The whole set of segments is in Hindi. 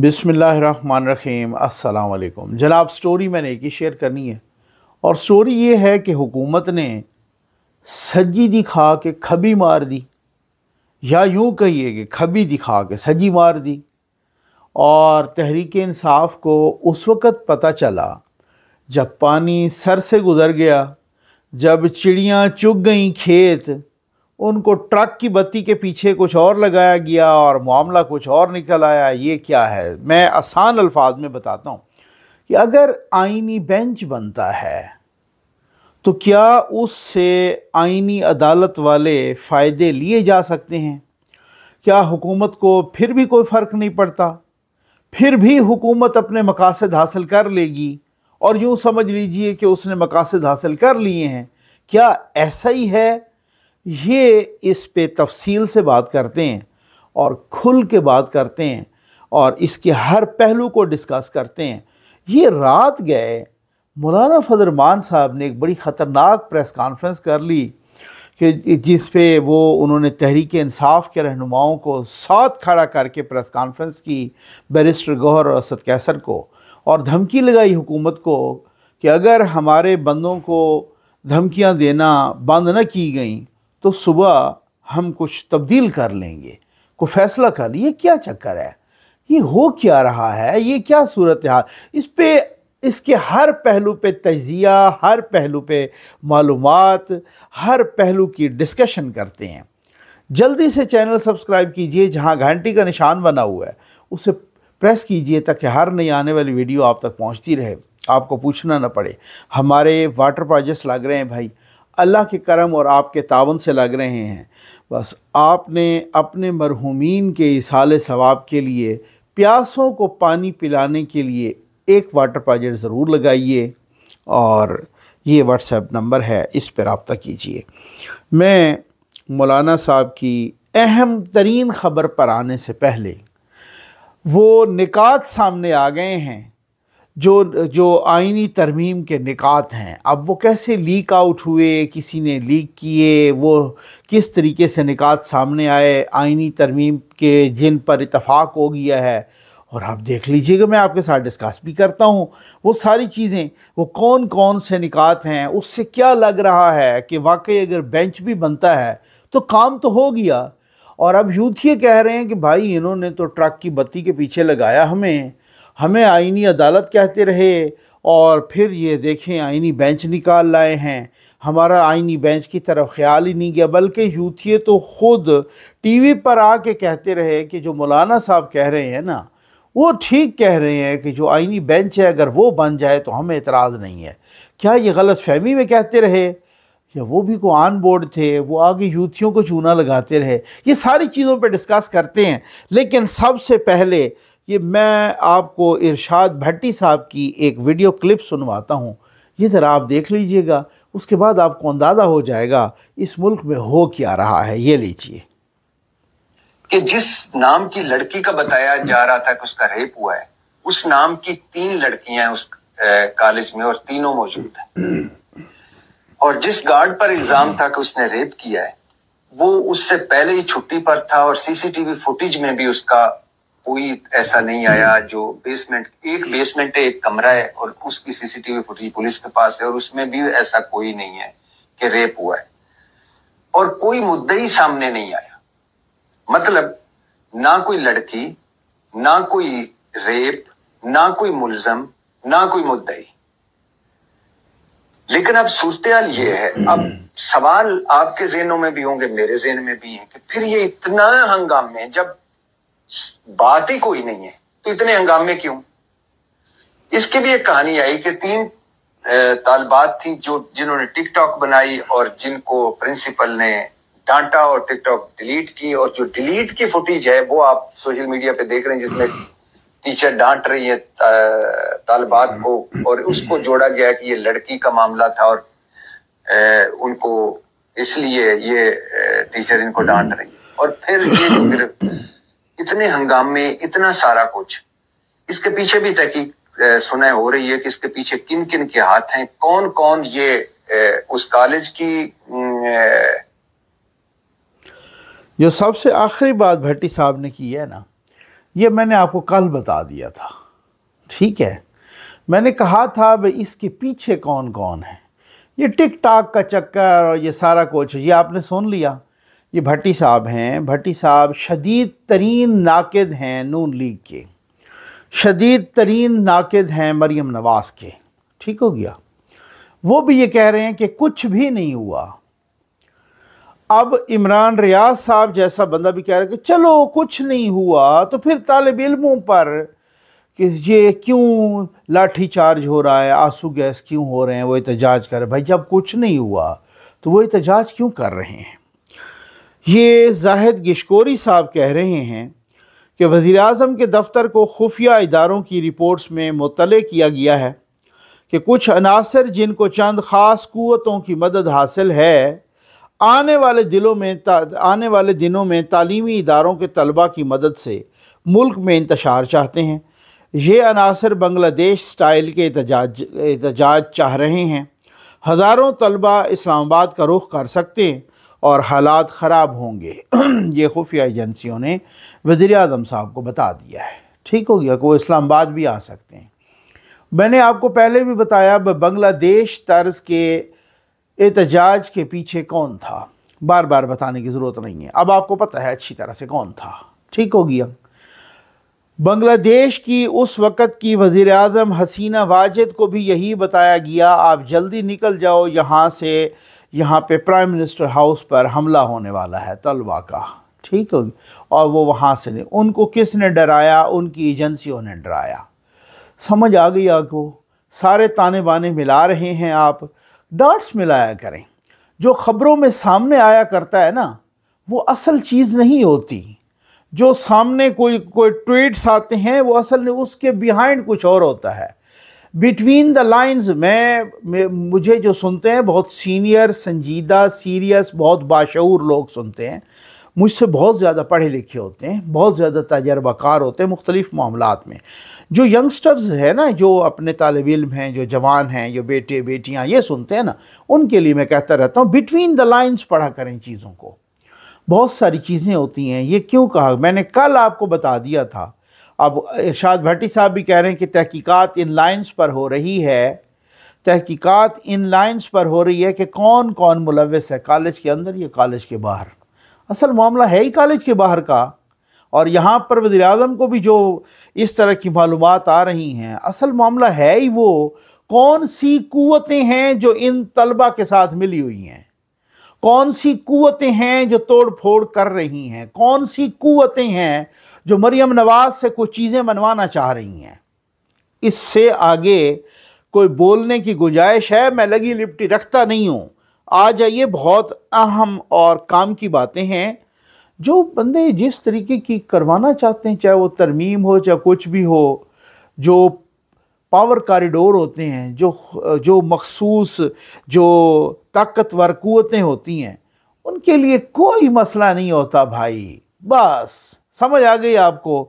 बिसमीम अल्लाम जनाब स्टोरी मैंने एक ही शेयर करनी है और स्टोरी ये है कि हुकूमत ने सज्जी दिखा के खबी मार दी या यूँ कहिए कि खबी दिखा के सज्जी मार दी और तहरीक इंसाफ को उस वक़्त पता चला जब पानी सर से गुज़र गया जब चिड़ियाँ चुग गईं खेत उनको ट्रक की बत्ती के पीछे कुछ और लगाया गया और मामला कुछ और निकल आया ये क्या है मैं आसान अल्फाज में बताता हूँ कि अगर आइनी बेंच बनता है तो क्या उससे आइनी अदालत वाले फ़ायदे लिए जा सकते हैं क्या हुकूमत को फिर भी कोई फ़र्क नहीं पड़ता फिर भी हुकूमत अपने मकासद हासिल कर लेगी और यूँ समझ लीजिए कि उसने मकासद हासिल कर लिए हैं क्या ऐसा ही है ये इस पे तफसील से बात करते हैं और खुल के बात करते हैं और इसके हर पहलू को डिस्कस करते हैं ये रात गए मौलाना फजरमान साहब ने एक बड़ी ख़तरनाक प्रेस कॉन्फ्रेंस कर ली कि जिस पे वो उन्होंने तहरीक इंसाफ के रहनुमाओं को साथ खड़ा करके प्रेस कॉन्फ्रेंस की बैरिस्टर गौहर और असद कैसर को और धमकी लगाई हुकूमत को कि अगर हमारे बंदों को धमकियां देना बंद न की गई तो सुबह हम कुछ तब्दील कर लेंगे को फैसला कर लिए क्या चक्कर है ये हो क्या रहा है ये क्या सूरत हाल इस पर इसके हर पहलू पे तजिया हर पहलू पे मालूम हर पहलू की डिस्कशन करते हैं जल्दी से चैनल सब्सक्राइब कीजिए जहाँ घंटी का निशान बना हुआ है उसे प्रेस कीजिए ताकि हर नई आने वाली वीडियो आप तक पहुँचती रहे आपको पूछना ना पड़े हमारे वाटर प्रोजेक्ट्स लग रहे हैं भाई अल्लाह के करम और आपके तावन से लग रहे हैं बस आपने अपने मरहूमिन के इसाल सवाब के लिए प्यासों को पानी पिलाने के लिए एक वाटर प्रोजेक्ट ज़रूर लगाइए और ये व्हाट्सएप नंबर है इस पर रबता कीजिए मैं मौलाना साहब की अहम तरीन ख़बर पर आने से पहले वो निकात सामने आ गए हैं जो जो आइनी तरमीम के निकात हैं अब वो कैसे लीक आउट हुए किसी ने लीक किए वो किस तरीके से निकात सामने आए आइनी तरमीम के जिन पर इतफाक़ हो गया है और आप देख लीजिएगा मैं आपके साथ डिस्कस भी करता हूँ वो सारी चीज़ें वो कौन कौन से निकात हैं उससे क्या लग रहा है कि वाकई अगर बेंच भी बनता है तो काम तो हो गया और अब यूथ तो ये कह रहे हैं कि भाई इन्होंने तो ट्रक की बत्ती के पीछे लगाया हमें हमें आइनी अदालत कहते रहे और फिर ये देखें आइनी बेंच निकाल लाए हैं हमारा आइनी बेंच की तरफ ख्याल ही नहीं गया बल्कि यूथिए तो ख़ुद टीवी पर आके कहते रहे कि जो मौलाना साहब कह रहे हैं ना वो ठीक कह रहे हैं कि जो आइनी बेंच है अगर वो बन जाए तो हमें इतराज़ नहीं है क्या ये गलत फहमी में कहते रहे या वो भी को आन बोर्ड थे वो आगे यूथियों को चूना लगाते रहे ये सारी चीज़ों पर डिस्कस करते हैं लेकिन सबसे पहले ये मैं आपको इरशाद भट्टी साहब की एक वीडियो क्लिप सुनवाता हूँ ये ज़रा आप देख लीजिएगा उसके बाद आपको अंदाज़ा हो जाएगा इस मुल्क में हो क्या रहा है ये लीजिए कि जिस नाम की लड़की का बताया जा रहा था कि उसका रेप हुआ है उस नाम की तीन लड़कियां उस कॉलेज में और तीनों मौजूद हैं और जिस गार्ड पर इल्जाम था कि उसने रेप किया है वो उससे पहले ही छुट्टी पर था और सीसीटीवी फुटेज में भी उसका कोई ऐसा नहीं आया जो बेसमेंट एक बेसमेंट है एक कमरा है और उसकी सीसीटीवी फुटेज पुलिस के पास है और उसमें भी ऐसा कोई नहीं है कि रेप हुआ है और कोई मुद्दा ही सामने नहीं आया मतलब ना कोई लड़की ना कोई रेप ना कोई मुलजम ना कोई मुद्दई लेकिन अब सूरत ये है अब सवाल आपके जेनों में भी होंगे मेरे जेन में भी है कि फिर ये इतना हंगामे जब बात ही कोई नहीं है तो इतने हंगामे क्यों इसकी भी एक कहानी आई कि तीन तालबात थी जो जिन्होंने टिकटॉक बनाई और जिनको प्रिंसिपल ने डांटा और टिकटॉक डिलीट की और जो डिलीट की फुटेज है वो आप सोशल मीडिया पे देख रहे हैं जिसमें टीचर डांट रही है तालबात को और उसको जोड़ा गया कि ये लड़की का मामला था और उनको इसलिए ये टीचर इनको डांट रही है और फिर ये इतने हंगाम में इतना सारा कुछ इसके पीछे भी तहकी सुनाई हो रही है कि इसके पीछे किन किन के हाथ हैं कौन कौन ये उस कॉलेज की जो सबसे आखिरी बात भट्टी साहब ने की है ना ये मैंने आपको कल बता दिया था ठीक है मैंने कहा था भाई इसके पीछे कौन कौन है ये टिक टाक का चक्कर और ये सारा कुछ ये आपने सुन लिया ये भट्टी साहब हैं भट्टी साहब शदीद तरीन नाकद हैं नून लीग के शदीद तरीन नाकद हैं मरियम नवाज के ठीक हो गया वो भी ये कह रहे हैं कि कुछ भी नहीं हुआ अब इमरान रियाज साहब जैसा बंदा भी कह रहा है कि चलो कुछ नहीं हुआ तो फिर तालब इलमों पर कि ये क्यों लाठी चार्ज हो रहा है आंसू गैस क्यों हो रहे हैं वो एहतजाज कर रहे भाई जब कुछ नहीं हुआ तो वो एहतजाज क्यों कर रहे हैं ये जाहिद गिशकोरी साहब कह रहे हैं कि वज़ी अजम के दफ्तर को खुफिया इदारों की रिपोर्ट्स में मुतल किया गया है कि कुछ अनासर जिनको चंद ख़ास क़वतों की मदद हासिल है आने वाले दिलों में आने वाले दिनों में तालीमी इदारों के तलबा की मदद से मुल्क में इंतशार चाहते हैं ये अनासर बंग्लादेश स्टाइल के एहत चाह रहे हैं हज़ारों तलबा इस्लामाबाद का रुख कर सकते हैं और हालात ख़राब होंगे ये खुफिया एजेंसियों ने वज़ी अजम साहब को बता दिया है ठीक हो गया कि वो इस्लामाबाद भी आ सकते हैं मैंने आपको पहले भी बताया बंग्लादेश तर्ज के एहतजाज के पीछे कौन था बार बार बताने की ज़रूरत नहीं है अब आपको पता है अच्छी तरह से कौन था ठीक हो गया बंग्लादेश की उस वक़्त की वज़ी अजम हसीना वाजिद को भी यही बताया गया आप जल्दी निकल जाओ यहाँ से यहाँ पे प्राइम मिनिस्टर हाउस पर हमला होने वाला है तलबा का ठीक होगी और वो वहाँ से नहीं उनको किसने डराया उनकी एजेंसियों ने डराया समझ आ गई आपको सारे ताने बाने मिला रहे हैं आप डॉट्स मिलाया करें जो ख़बरों में सामने आया करता है ना वो असल चीज़ नहीं होती जो सामने कोई कोई ट्वीट्स आते हैं वो असल में उसके बिहाइंड कुछ और होता है बिटवीन द लाइंस मैं मुझे जो सुनते हैं बहुत सीनियर संजीदा सीरियस बहुत बाशूर लोग सुनते हैं मुझसे बहुत ज़्यादा पढ़े लिखे होते हैं बहुत ज़्यादा तजर्बाकार होते हैं मुख्तलिफ़ मामलों में जो यंगस्टर्स है ना जो अपने तालब इम हैं जो जवान हैं जो बेटे बेटियाँ ये सुनते हैं ना उनके लिए मैं कहता रहता हूँ बिटवीन द लाइन्स पढ़ा करें चीज़ों को बहुत सारी चीज़ें होती हैं ये क्यों कहा मैंने कल आपको बता दिया था अब इरशाद भट्टी साहब भी कह रहे हैं कि तहकीकात इन लाइन्स पर हो रही है तहकीकात इन लाइन्स पर हो रही है कि कौन कौन मुलवस है कॉलेज के अंदर या कॉलेज के बाहर असल मामला है ही कॉलेज के बाहर का और यहाँ पर वज़ी अजम को भी जो इस तरह की मालूम आ रही हैं असल मामला है ही वो कौन सी क़वतें हैं जो इन तलबा के साथ मिली हुई हैं कौन सी क़वतें हैं जो तोड़ फोड़ कर रही हैं कौन सी क़वतें हैं जो मरियम नवाज से कुछ चीज़ें मनवाना चाह रही हैं इससे आगे कोई बोलने की गुंजाइश है मैं लगी लिपटी रखता नहीं हूँ आ जाइए बहुत अहम और काम की बातें हैं जो बंदे जिस तरीके की करवाना चाहते हैं चाहे वो तरमीम हो चाहे कुछ भी हो जो पावर कॉरिडोर होते हैं जो जो मखसूस जो ताकतवर क़वतें होती हैं उनके लिए कोई मसला नहीं होता भाई बस समझ आ गई आपको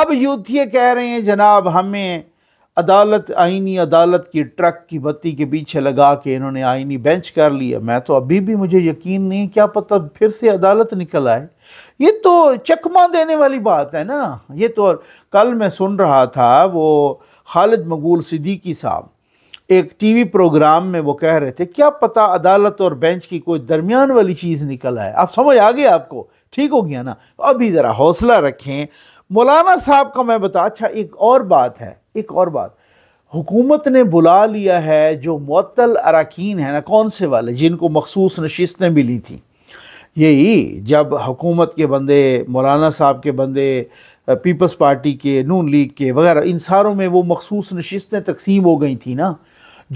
अब यूथिए कह रहे हैं जनाब हमें अदालत आइनी अदालत की ट्रक की बत्ती के पीछे लगा के इन्होंने आइनी बेंच कर लिया मैं तो अभी भी मुझे यकीन नहीं क्या पता फिर से अदालत निकल आए ये तो चकमा देने वाली बात है ना ये तो कल मैं सुन रहा था वो खालिद मकबूल सिद्दीकी साहब एक टीवी प्रोग्राम में वो कह रहे थे क्या पता अदालत और बेंच की कोई दरमियान वाली चीज़ निकल आए आप समझ आ गए आपको ठीक हो गया ना अभी ज़रा हौसला रखें मौलाना साहब का मैं बता अच्छा एक और बात है एक और बात हुकूमत ने बुला लिया है जो मअतल अरकान है ना कौन से वाले जिनको मखसूस नशस्तें मिली थी यही जब हुकूमत के बंदे मौलाना साहब के बंदे पीपल्स पार्टी के नून लीग के वगैरह इन सारों में वो मखसूस नशस्तें तकसीम हो गई थी ना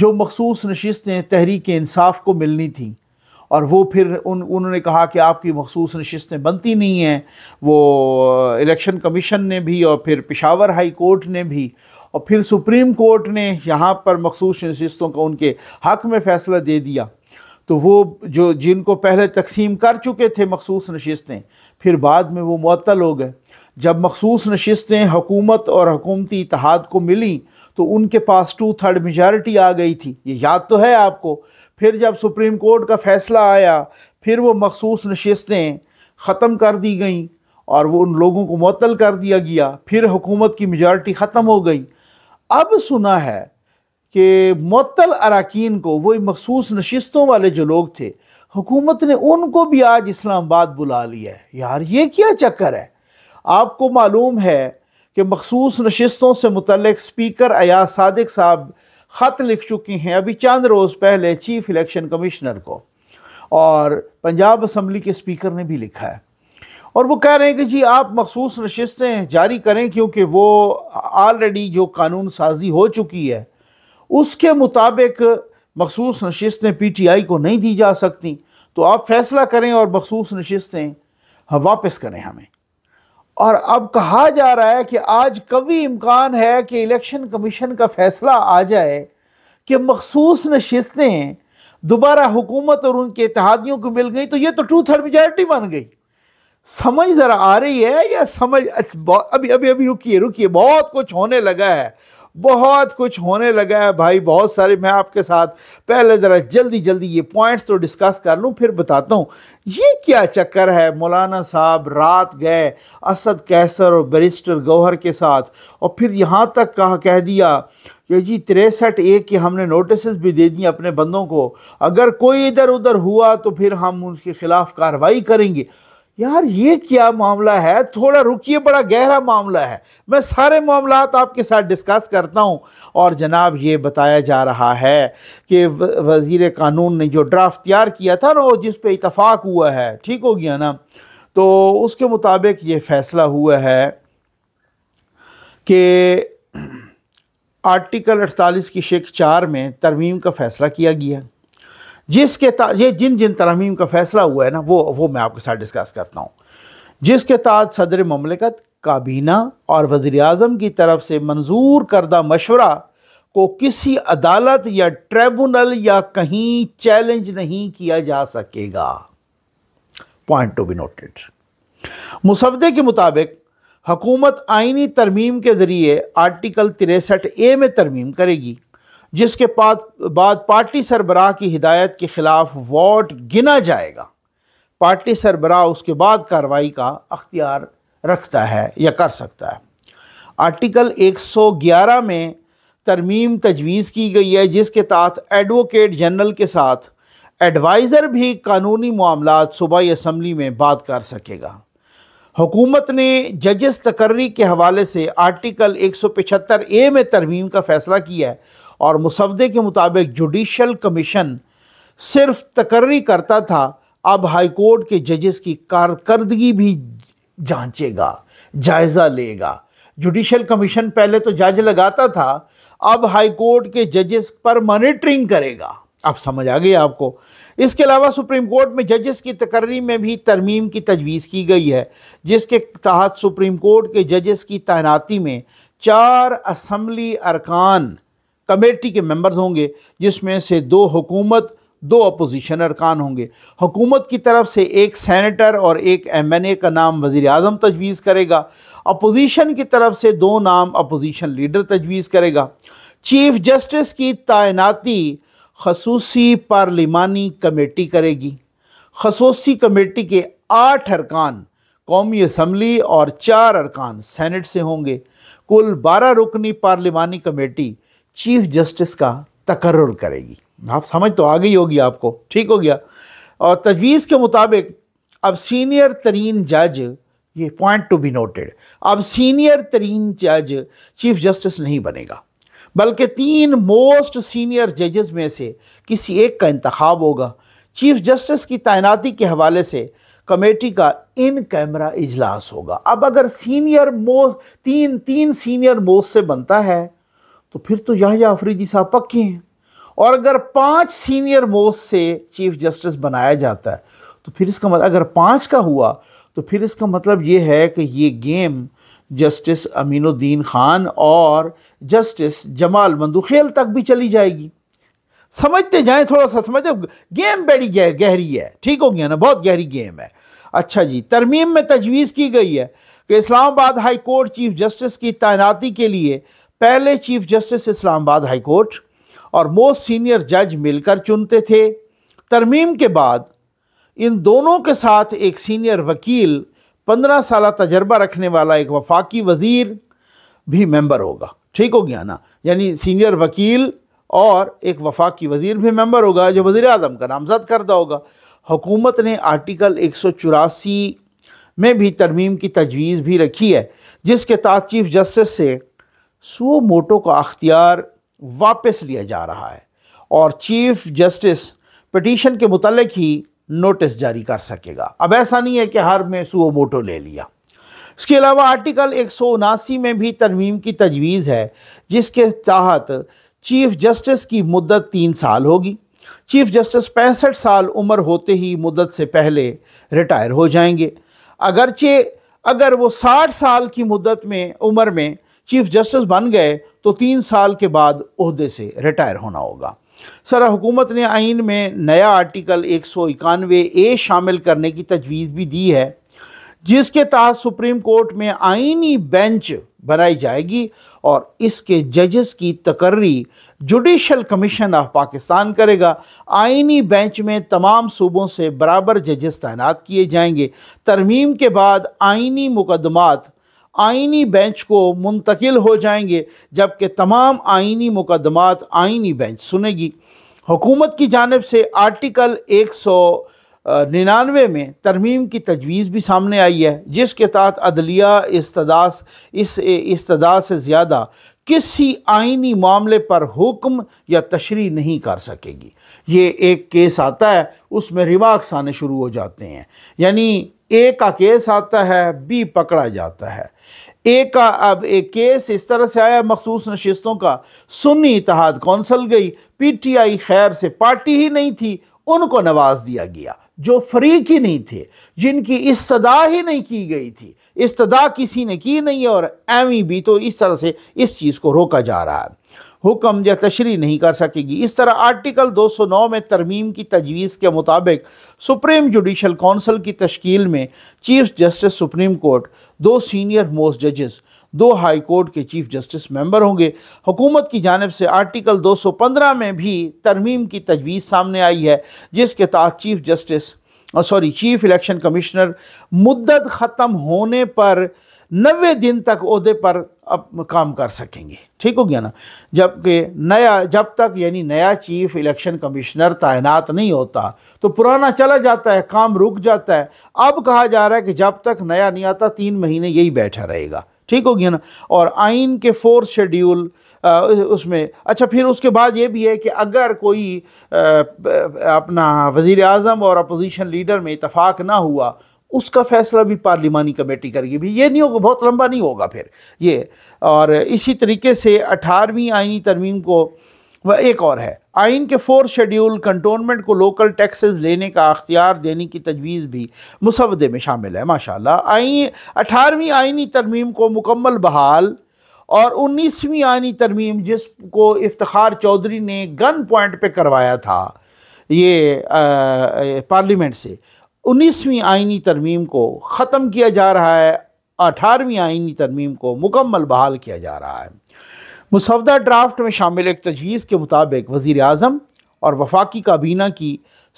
जो मखसूस नशस्तें तहरीक इंसाफ को मिलनी थी और वो फिर उन उन्होंने कहा कि आपकी मखसूस नशस्तें बनती नहीं हैं वो इलेक्शन कमीशन ने भी और फिर पिशावर हाई कोर्ट ने भी और फिर सुप्रीम कोर्ट ने यहाँ पर मखसूस नशस्तों का उनके हक़ में फ़ैसला दे दिया तो वो जो जिनको पहले तकसीम कर चुके थे मखसूस नशस्तें फिर बाद में वो मअतल हो गए जब मखसूस नशस्तें हुकूमत और हकूमती इतिहाद को मिली तो उनके पास टू थर्ड मेजॉरिटी आ गई थी ये याद तो है आपको फिर जब सुप्रीम कोर्ट का फ़ैसला आया फिर वो मखसूस नशस्तें ख़त्म कर दी गईं और वो उन लोगों को मअतल कर दिया गया फिर हुकूमत की मेजॉरिटी ख़त्म हो गई अब सुना है कि मअतल अरकान को वही मखसूस नशस्तों वाले जो लोग थे हुकूमत ने उनको भी आज इस्लामाबाद बुला लिया है यार ये क्या चक्कर है आपको मालूम है कि मखसूस नशस्तों से मुतक स्पीकर अयाज सदक साहब ख़त लिख चुकी हैं अभी चंद रोज़ पहले चीफ़ इलेक्शन कमिश्नर को और पंजाब असम्बली के स्पीकर ने भी लिखा है और वो कह रहे हैं कि जी आप मखसूस नशस्तें जारी करें क्योंकि वो ऑलरेडी जो कानून साजी हो चुकी है उसके मुताबिक मखसूस नशस्तें पी टी आई को नहीं दी जा सकती तो आप फैसला करें और मखसूस नशस्तें वापस करें हमें और अब कहा जा रहा है कि आज कभी इम्कान है कि इलेक्शन कमीशन का फैसला आ जाए कि मखसूस नशस्तें दोबारा हुकूमत और उनके इतिहादियों को मिल गई तो ये तो टू थर्ड मेजॉरिटी बन गई समझ ज़रा आ रही है या समझ अभी अभी अभी रुकिए रुकिए बहुत कुछ होने लगा है बहुत कुछ होने लगा है भाई बहुत सारे मैं आपके साथ पहले ज़रा जल्दी जल्दी ये पॉइंट्स तो डिस्कस कर लूँ फिर बताता हूँ ये क्या चक्कर है मौलाना साहब रात गए असद कैसर और बैरिस्टर गौहर के साथ और फिर यहाँ तक कहा कह दिया कि जी तिरसठ ए के हमने नोटिस भी दे दी अपने बंदों को अगर कोई इधर उधर हुआ तो फिर हम उनके ख़िलाफ़ कार्रवाई करेंगे यार ये क्या मामला है थोड़ा रुकिए बड़ा गहरा मामला है मैं सारे मामला आपके साथ डिस्कस करता हूँ और जनाब ये बताया जा रहा है कि वज़ी कानून ने जो ड्राफ्ट तैयार किया था ना वो जिस पर इतफ़ाक़ हुआ है ठीक हो गया ना तो उसके मुताबिक ये फ़ैसला हुआ है कि आर्टिकल अड़तालीस की शेख चार में तरमीम का फ़ैसला किया गया जिसके ये जिन जिन तरमीम का फ़ैसला हुआ है ना वो वो मैं आपके साथ डिस्कस करता हूँ जिसके तहत सदर ममलिकत काबीना और वज़ी अजम की तरफ से मंजूर करदा मशवरा को किसी अदालत या ट्रिब्यूनल या कहीं चैलेंज नहीं किया जा सकेगा पॉइंट टू बी नोटेड मुसवदे के मुताबिक हकूमत आइनी तरमीम के ज़रिए आर्टिकल तिरसठ ए में तरमीम करेगी जिसके बाद पार्टी सरबराह की हिदायत के ख़िलाफ़ वोट गिना जाएगा पार्टी सरबराह उसके बाद कार्रवाई का अख्तियार रखता है या कर सकता है आर्टिकल 111 में तरमीम तजवीज़ की गई है जिसके तहत एडवोकेट जनरल के साथ एडवाइज़र भी कानूनी मामला सूबाई असम्बली में बात कर सकेगा हुकूमत ने जजस तकर्री के हवाले से आर्टिकल 175 ए में तरमीम का फ़ैसला किया है और मुसवदे के मुताबिक जुडिशल कमीशन सिर्फ तकर्री करता था अब हाई कोर्ट के जजेस की कारकर्दगी भी जांचेगा जायज़ा लेगा जुडिशल कमीशन पहले तो जज लगाता था अब हाई कोर्ट के जजेस पर मॉनिटरिंग करेगा अब समझ आ गई आपको इसके अलावा सुप्रीम कोर्ट में जजेस की तकर्री में भी तरमीम की तजवीज़ की गई है जिसके तहत सुप्रीम कोर्ट के जजेस की तैनाती में चार असम्बली अरकान कमेटी के मेंबर्स होंगे जिसमें से दो हुकूमत दो अपोजिशन अरकान होंगे हुकूमत की तरफ से एक सैनटर और एक एम एन ए का नाम वज़ी अजम तजवीज़ करेगा अपोजिशन की तरफ से दो नाम अपोजिशन लीडर तजवीज़ करेगा चीफ जस्टिस की तैनाती खसूसी पार्लिमानी कमेटी करेगी खसूसी कमेटी के आठ अरकान कौमी असम्बली और चार अरकान सैनट से होंगे कुल बारह रुकनी पार्लिमानी कमेटी चीफ जस्टिस का तकर्र करेगी आप समझ तो आ गई होगी आपको ठीक हो गया और तजवीज़ के मुताबिक अब सीनियर तरीन जज ये पॉइंट टू बी नोटेड अब सीनियर तरीन जज चीफ जस्टिस नहीं बनेगा बल्कि तीन मोस्ट सीनियर जजेस में से किसी एक का इंतखब होगा चीफ जस्टिस की तैनाती के हवाले से कमेटी का इन कैमरा इजलास होगा अब अगर सीनियर मोस्ट तीन तीन सीनियर मोस्ट से बनता है तो फिर तो याहिया अफरीदी साहब पक्के हैं और अगर पाँच सीनियर मोस्ट से चीफ जस्टिस बनाया जाता है तो फिर इसका मतलब अगर पाँच का हुआ तो फिर इसका मतलब ये है कि ये गेम जस्टिस अमीनुद्दीन खान और जस्टिस जमाल मंदूखेल तक भी चली जाएगी समझते जाएं थोड़ा सा समझते गेम बड़ी गह, गहरी है ठीक हो गया ना बहुत गहरी गेम है अच्छा जी तरमीम में तजवीज़ की गई है कि Islamabad high court chief justice की तैनाती के लिए पहले chief justice Islamabad high court और मोस्ट सीनियर जज मिलकर चुनते थे तरमीम के बाद इन दोनों के साथ एक सीनियर वकील पंद्रह साल तजर्बा रखने वाला एक वफाकी वज़ीर भी मेंबर होगा ठीक हो गया ना यानी सीनियर वकील और एक वफाकी वजीर भी मेंबर होगा जो वज़ी अजम का नामजद करदा होगा हुकूमत ने आर्टिकल एक सौ चौरासी में भी तरमीम की तजवीज़ भी रखी है जिसके तहत चीफ जस्टिस से सुओ मोटो का अख्तियार वापस लिया जा रहा है और चीफ जस्टिस पटिशन के मतलब ही नोटिस जारी कर सकेगा अब ऐसा नहीं है कि हर में सुओ मोटो ले लिया इसके अलावा आर्टिकल एक सौ उनासी में भी तरमीम की तजवीज़ है जिसके तहत चीफ जस्टिस की मदत तीन साल होगी चीफ जस्टिस पैंसठ साल उम्र होते ही मदत से पहले रिटायर हो जाएंगे अगरचे अगर वो साठ साल की मदत में उम्र में चीफ जस्टिस बन गए तो तीन साल के बाद अहदे से रिटायर होना होगा सर हुकूमत ने आइन में नया आर्टिकल एक सौ इक्यानवे ए शामिल करने की तजवीज़ भी दी है जिसके तहत सुप्रीम कोर्ट में आइनी बेंच बनाई जाएगी और इसके जजेस की तकर्री जुडिशल कमीशन ऑफ पाकिस्तान करेगा आइनी बेंच में तमाम सूबों से बराबर जजेस तैनात किए जाएंगे तरमीम के बाद आइनी मुकदमात आइनी बेंच को मुंतकिल हो जाएंगे जबकि तमाम आइनी मुकदमात आइनी बेंच सुनेगी हुकूमत की जानब से आर्टिकल एक सौ निन्यानवे में तरमीम की तजवीज़ भी सामने आई है जिसके तहत अदलिया इस्तदास इस इस्तदा से ज़्यादा किसी आइनी मामले पर हुक्म या तशरी नहीं कर सकेगी ये एक केस आता है उसमें रिवाक्स आने शुरू हो जाते हैं यानी ए का केस आता है बी पकड़ा जाता है ए का अब एक केस इस तरह से आया मखसूस नशस्तों का सुन्नी इतिहाद कौंसल गई पी टी आई खैर से पार्टी ही नहीं थी उनको नवाज दिया गया जो फरीक ही नहीं थे जिनकी इस्तदा ही नहीं की गई थी इस्तदा किसी ने की नहीं और एम भी तो इस तरह से इस चीज़ को रोका जा रहा है हुक्म या तशरी नहीं कर सकेगी इस तरह आर्टिकल 209 में तरमीम की तजवीज़ के मुताबिक सुप्रीम जुडिशल कौंसल की तश्कील में चीफ जस्टिस सुप्रीम कोर्ट दो सीनियर मोस्ट जजेस दो हाई कोर्ट के चीफ जस्टिस मेंबर होंगे हुकूमत की जानब से आर्टिकल 215 में भी तरमीम की तजवीज़ सामने आई है जिसके तहत chief justice sorry chief election commissioner मुद्दत ख़त्म होने पर नबे दिन तक अहदे पर अब काम कर सकेंगे ठीक हो गया ना जबकि नया जब तक यानी नया चीफ इलेक्शन कमिश्नर तैनात नहीं होता तो पुराना चला जाता है काम रुक जाता है अब कहा जा रहा है कि जब तक नया नहीं आता तीन महीने यही बैठा रहेगा ठीक हो गया ना और आइन के फोर्थ शेड्यूल उसमें अच्छा फिर उसके बाद ये भी है कि अगर कोई आ, अपना वज़ी अजम और अपोजिशन लीडर में इतफ़ाक़ ना हुआ उसका फैसला भी पार्लिमानी कमेटी करेगी भी ये नहीं होगा बहुत लंबा नहीं होगा फिर ये और इसी तरीके से अठारहवीं आइनी तरमीम को वह एक और है आइन के फोर शेड्यूल कंटोनमेंट को लोकल टैक्सेस लेने का अख्तियार देने की तजवीज़ भी मुसवदे में शामिल है माशाल्लाह आइन अठारहवीं आइनी तरमीम को मुकम्मल बहाल और उन्नीसवीं आइनी तरमीम जिसको इफ्तार चौधरी ने गन पॉइंट पे करवाया था ये पार्लियामेंट से उन्नीसवीं आइनी तरमीम को ख़त्म किया जा रहा है अठारहवीं आइनी तरमीम को मुकम्मल बहाल किया जा रहा है मुसवदा ड्राफ्ट में शामिल एक तजवीज़ के मुताबिक वज़ी अजम और वफाकी काबीना की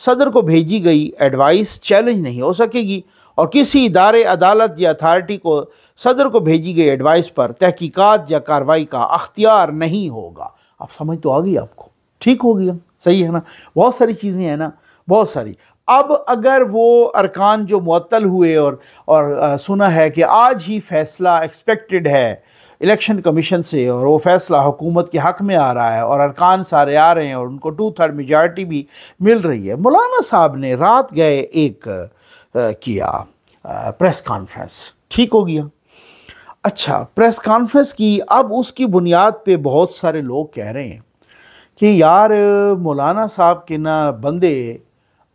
सदर को भेजी गई एडवाइस चैलेंज नहीं हो सकेगी और किसी इदारे अदालत या अथार्टी को सदर को भेजी गई एडवाइस पर तहकीकत या कार्रवाई का अख्तियार नहीं होगा आप समझ तो आ गई आपको ठीक हो गया सही है ना बहुत सारी चीज़ें हैं ना बहुत सारी अब अगर वो अरकान जो मअतल हुए और और आ, सुना है कि आज ही फैसला एक्सपेक्टेड है इलेक्शन कमीशन से और वो फैसला हुकूमत के हक़ में आ रहा है और अरकान सारे आ रहे हैं और उनको टू थर्ड मेजॉरिटी भी मिल रही है मौलाना साहब ने रात गए एक आ, किया आ, प्रेस कॉन्फ्रेंस ठीक हो गया अच्छा प्रेस कॉन्फ्रेंस की अब उसकी बुनियाद पे बहुत सारे लोग कह रहे हैं कि यार मौलाना साहब के ना बंदे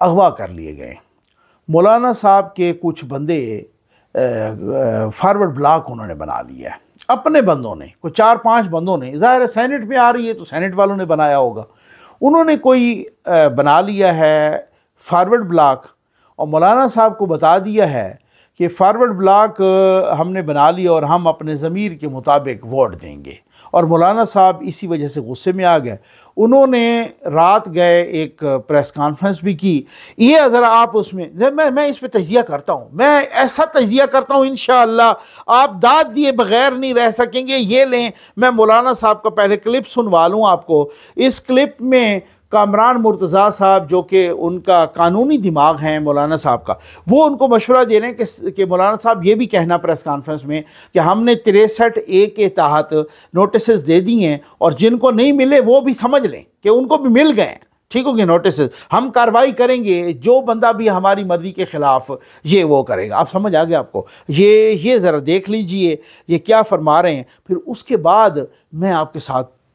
अगवा कर लिए गए मौलाना साहब के कुछ बंदे फारवर्ड ब्लॉक उन्होंने बना लिया है अपने बंदों ने कोई चार पांच बंदों ने ज़ाहिर है में आ रही है तो सैनेट वालों ने बनाया होगा उन्होंने कोई बना लिया है फारवर्ड ब्लॉक और मौलाना साहब को बता दिया है कि फारवर्ड ब्लॉक हमने बना लिया और हम अपने ज़मीर के मुताबिक वोट देंगे और मौलाना साहब इसी वजह से गुस्से में आ गए उन्होंने रात गए एक प्रेस कॉन्फ्रेंस भी की ये अगर आप उसमें मैं मैं इस पर तजिया करता हूँ मैं ऐसा तजिया करता हूँ इन आप दाद दिए बगैर नहीं रह सकेंगे ये लें मैं मौलाना साहब का पहले क्लिप सुनवा लूँ आपको इस क्लिप में कामरान मुर्तज़ा साहब जो कि उनका कानूनी दिमाग है मौलाना साहब का वो उनको मशवरा दे रहे हैं कि, मौलाना साहब ये भी कहना प्रेस कॉन्फ्रेंस में कि हमने तिरसठ ए के तहत नोटिस दे दी हैं और जिनको नहीं मिले वो भी समझ लें कि उनको भी मिल गए ठीक हो गए नोटिस हम कार्रवाई करेंगे जो बंदा भी हमारी मर्जी के ख़िलाफ़ ये वो करेगा आप समझ आ गया आपको ये ये ज़रा देख लीजिए ये क्या फरमा रहे हैं फिर उसके बाद मैं आपके साथ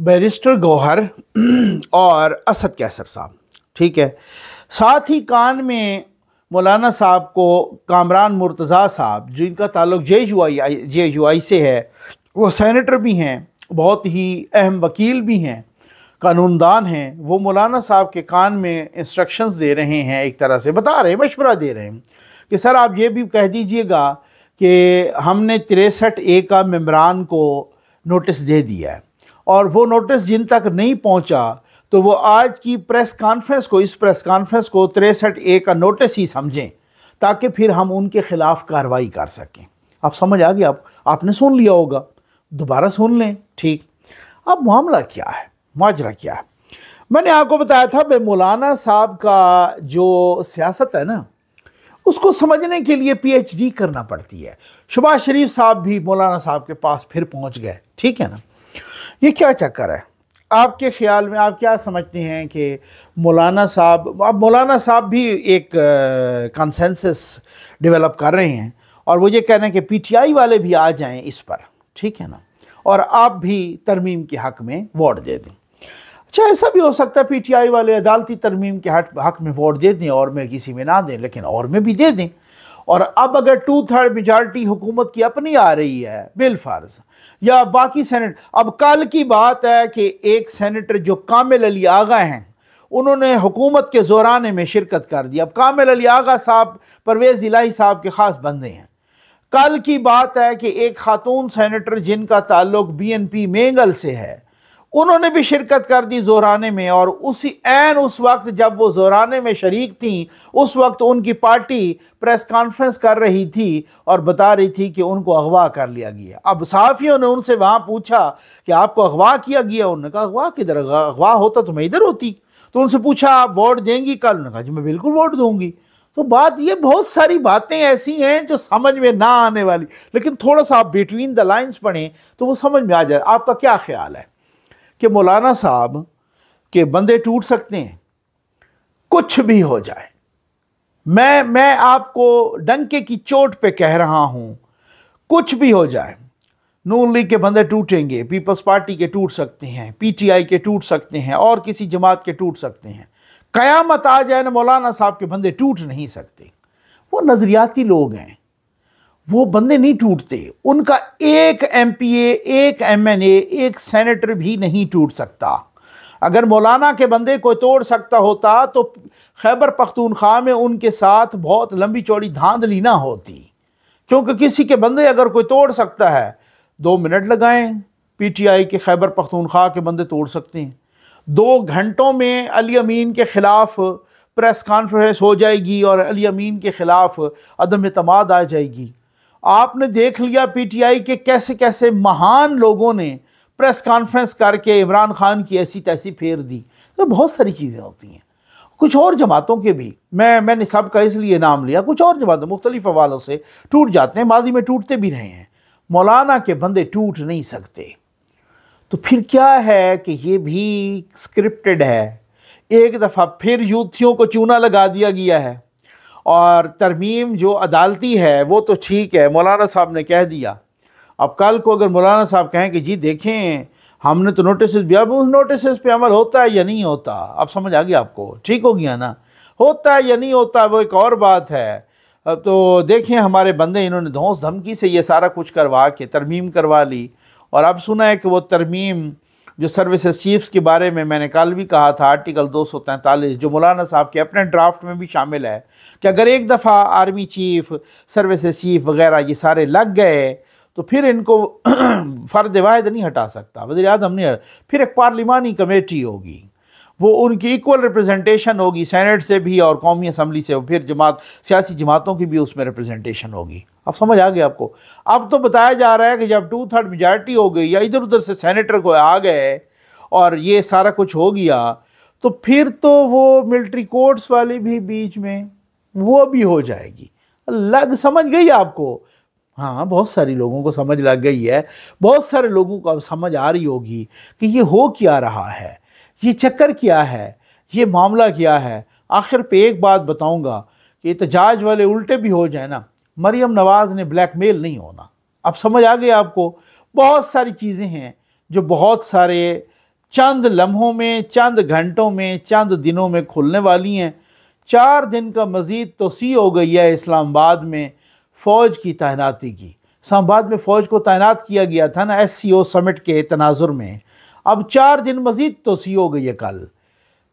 बैरिस्टर गौहर और असद कैसर साहब ठीक है साथ ही कान में मौलाना साहब को कामरान मुर्तज़ा साहब जिनका ताल्लुक जे यू आई जे यू आई से है वो सैनिटर भी हैं बहुत ही अहम वकील भी हैं कानूनदान हैं वो मौलाना साहब के कान में इंस्ट्रक्शंस दे रहे हैं एक तरह से बता रहे हैं मशवरा दे रहे हैं कि सर आप ये भी कह दीजिएगा कि हमने तिरसठ ए का मम्बरान को नोटिस दे दिया है और वो नोटिस जिन तक नहीं पहुंचा तो वो आज की प्रेस कॉन्फ्रेंस को इस प्रेस कॉन्फ्रेंस को तिरसठ ए का नोटिस ही समझें ताकि फिर हम उनके ख़िलाफ़ कार्रवाई कर सकें आप समझ आ गया आप, आपने सुन लिया होगा दोबारा सुन लें ठीक अब मामला क्या है माजरा क्या है मैंने आपको बताया था भाई मौलाना साहब का जो सियासत है ना उसको समझने के लिए पीएचडी करना पड़ती है शुबाज शरीफ साहब भी मौलाना साहब के पास फिर पहुंच गए ठीक है ना ये क्या चक्कर है आपके ख्याल में आप क्या समझते हैं कि मौलाना साहब अब मौलाना साहब भी एक कंसेंसस डेवलप कर रहे हैं और वो ये कह रहे हैं कि पीटीआई वाले भी आ जाएं इस पर ठीक है ना और आप भी तरमीम के हक़ में वोट दे दें अच्छा ऐसा भी हो सकता है पीटीआई वाले अदालती तरमीम के हक में वोट दे दें और में किसी में ना दें लेकिन और में भी दे दें और अब अगर टू थर्ड मेजॉरिटी हुकूमत की अपनी आ रही है बिलफर्ज या बाकी सेनेट अब कल की बात है कि एक सेनेटर जो कामिल अली आगा हैं उन्होंने हुकूमत के जोराने में शिरकत कर दी अब कामिल अली आगा साहब परवेज़ इलाही साहब के ख़ास बंदे हैं कल की बात है कि एक खातून सेनेटर जिनका ताल्लुक बी एन पी मेंगल से है उन्होंने भी शिरकत कर दी जोराने में और उसी एन उस वक्त जब वो जोराने में शरीक थी उस वक्त उनकी पार्टी प्रेस कॉन्फ्रेंस कर रही थी और बता रही थी कि उनको अगवा कर लिया गया अब साफियों ने उनसे वहाँ पूछा कि आपको अगवा किया गया उन्होंने कहा अगवा किधर अगवा होता तो मैं इधर होती तो उनसे पूछा आप वोट देंगी कल उन्होंने कहा जी मैं बिल्कुल वोट दूंगी तो बात ये बहुत सारी बातें ऐसी हैं जो समझ में ना आने वाली लेकिन थोड़ा सा आप बिटवीन द लाइन्स पढ़ें तो वो समझ में आ जाए आपका क्या ख्याल है कि मौलाना साहब के बंदे टूट सकते हैं कुछ भी हो जाए मैं मैं आपको डंके की चोट पे कह रहा हूं कुछ भी हो जाए नून लीग के बंदे टूटेंगे पीपल्स पार्टी के टूट सकते हैं पीटीआई के टूट सकते हैं और किसी जमात के टूट सकते हैं कयामत आ जाए ना मौलाना साहब के बंदे टूट नहीं सकते वो नज़रियाती लोग हैं वो बंदे नहीं टूटते उनका एक एम एक एम एक सेनेटर भी नहीं टूट सकता अगर मौलाना के बंदे को तोड़ सकता होता तो खैबर पख्तूनख्वा में उनके साथ बहुत लंबी चौड़ी धांधली ना होती क्योंकि किसी के बंदे अगर कोई तोड़ सकता है दो मिनट लगाएं पीटीआई के खैबर पख्तूनख्वा के बंदे तोड़ सकते हैं दो घंटों में अली अमीन के ख़िलाफ़ प्रेस कॉन्फ्रेंस हो जाएगी और अली अमीन के ख़िलाफ़ अदम अतमाद आ जाएगी आपने देख लिया पीटीआई के कैसे कैसे महान लोगों ने प्रेस कॉन्फ्रेंस करके इमरान खान की ऐसी तैसी फेर दी तो बहुत सारी चीज़ें होती हैं कुछ और जमातों के भी मैं मैंने सब का इसलिए नाम लिया कुछ और जमातें मुख्तलिफ हवालों से टूट जाते हैं माजी में टूटते भी रहे हैं मौलाना के बंदे टूट नहीं सकते तो फिर क्या है कि ये भी स्क्रिप्टेड है एक दफ़ा फिर यूथियों को चूना लगा दिया गया है और तरमीम जो अदालती है वो तो ठीक है मौलाना साहब ने कह दिया अब कल को अगर मौलाना साहब कहें कि जी देखें हमने तो नोटिस दिया अब उस नोटिस पे अमल होता है या नहीं होता अब समझ आ गया आपको ठीक हो गया ना होता है या नहीं होता वो एक और बात है अब तो देखें हमारे बंदे इन्होंने धौस धमकी से ये सारा कुछ करवा के तरमीम करवा ली और अब सुना है कि वो तरमीम जो सर्विसेज चीफ्स के बारे में मैंने कल भी कहा था आर्टिकल 243 जो मौलाना साहब के अपने ड्राफ्ट में भी शामिल है कि अगर एक दफ़ा आर्मी चीफ सर्विसेज चीफ वगैरह ये सारे लग गए तो फिर इनको फ़र्द वाहद नहीं हटा सकता वजी अजम नहीं फिर एक पार्लिमानी कमेटी होगी वो उनकी इक्वल रिप्रेजेंटेशन होगी सैनेट से भी और कौमी असम्बली से फिर जमात सियासी जमातों की भी उसमें रिप्रेजेंटेशन होगी अब समझ आ गया आपको अब तो बताया जा रहा है कि जब टू थर्ड मेजॉरिटी हो गई या इधर उधर से सैनिटर को आ गए और ये सारा कुछ हो गया तो फिर तो वो मिल्ट्री कोर्ट्स वाली भी बीच में वो भी हो जाएगी लग समझ गई आपको हाँ बहुत सारे लोगों को समझ लग गई है बहुत सारे लोगों को अब समझ आ रही होगी कि ये हो क्या रहा है ये चक्कर क्या है ये मामला क्या है आखिर पे एक बात बताऊंगा कि एहतजाज वाले उल्टे भी हो जाए ना मरियम नवाज़ ने ब्लैकमेल नहीं होना अब समझ आ गया आपको बहुत सारी चीज़ें हैं जो बहुत सारे चंद लम्हों में चंद घंटों में चंद दिनों में खुलने वाली हैं चार दिन का मज़ीद तोसी हो गई है इस्लामाबाद में फ़ौज की तैनाती की इस्लामाबाद में फ़ौज को तैनात किया गया था ना एस सी ओ समिट के तनाजुर में अब चार दिन मज़ीद तोसी हो गई है कल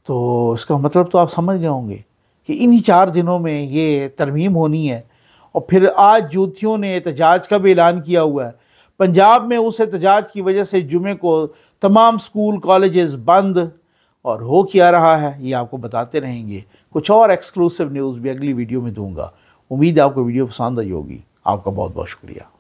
तो इसका मतलब तो आप समझ गए होंगे कि इन्हीं चार दिनों में ये तरमीम होनी है और फिर आज जूतियों ने एहतजाज का भी ऐलान किया हुआ है पंजाब में उस एहतजाज की वजह से जुमे को तमाम स्कूल कॉलेजेस बंद और हो क्या रहा है ये आपको बताते रहेंगे कुछ और एक्सक्लूसिव न्यूज़ भी अगली वीडियो में दूंगा उम्मीद है आपको वीडियो पसंद आई होगी आपका बहुत बहुत शुक्रिया